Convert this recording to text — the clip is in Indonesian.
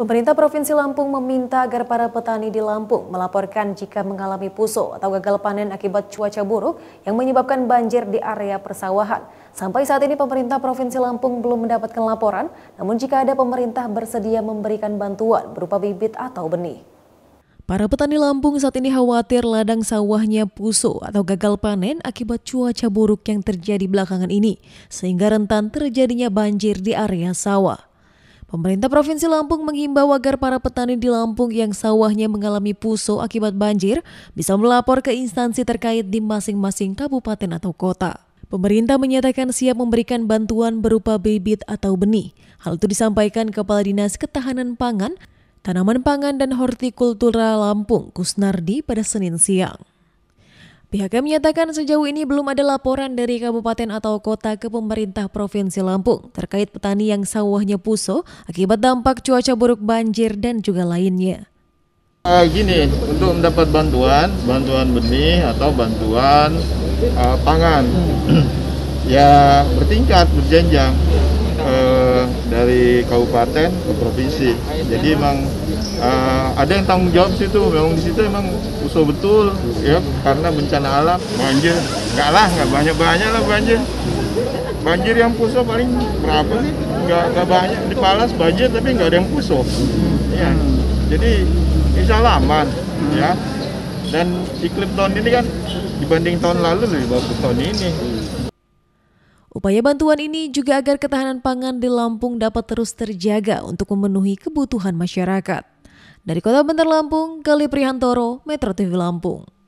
Pemerintah Provinsi Lampung meminta agar para petani di Lampung melaporkan jika mengalami puso atau gagal panen akibat cuaca buruk yang menyebabkan banjir di area persawahan. Sampai saat ini pemerintah Provinsi Lampung belum mendapatkan laporan, namun jika ada pemerintah bersedia memberikan bantuan berupa bibit atau benih. Para petani Lampung saat ini khawatir ladang sawahnya puso atau gagal panen akibat cuaca buruk yang terjadi belakangan ini, sehingga rentan terjadinya banjir di area sawah. Pemerintah Provinsi Lampung menghimbau agar para petani di Lampung yang sawahnya mengalami puso akibat banjir bisa melapor ke instansi terkait di masing-masing kabupaten atau kota. Pemerintah menyatakan siap memberikan bantuan berupa bibit atau benih. Hal itu disampaikan Kepala Dinas Ketahanan Pangan, Tanaman Pangan dan Hortikultura Lampung, Kusnardi pada Senin siang. Pihaknya menyatakan sejauh ini belum ada laporan dari kabupaten atau kota ke pemerintah Provinsi Lampung terkait petani yang sawahnya puso akibat dampak cuaca buruk banjir dan juga lainnya. Uh, gini, untuk mendapat bantuan, bantuan benih atau bantuan uh, pangan, ya bertingkat, berjenjang uh, dari kabupaten ke provinsi. Jadi memang uh, ada yang tanggung jawab situ memang di situ emang usul betul ya karena bencana alam banjir enggak lah nggak banyak banyak lah banjir banjir yang puso paling berapa sih nggak nggak banyak di Palas banjir tapi nggak ada yang puso ya hmm. jadi insya Allah aman ya dan iklim tahun ini kan dibanding tahun lalu lebih bagus tahun ini Upaya bantuan ini juga agar ketahanan pangan di Lampung dapat terus terjaga untuk memenuhi kebutuhan masyarakat. Dari Kota Bentar Lampung, Kali Prihantoro, Metro TV Lampung.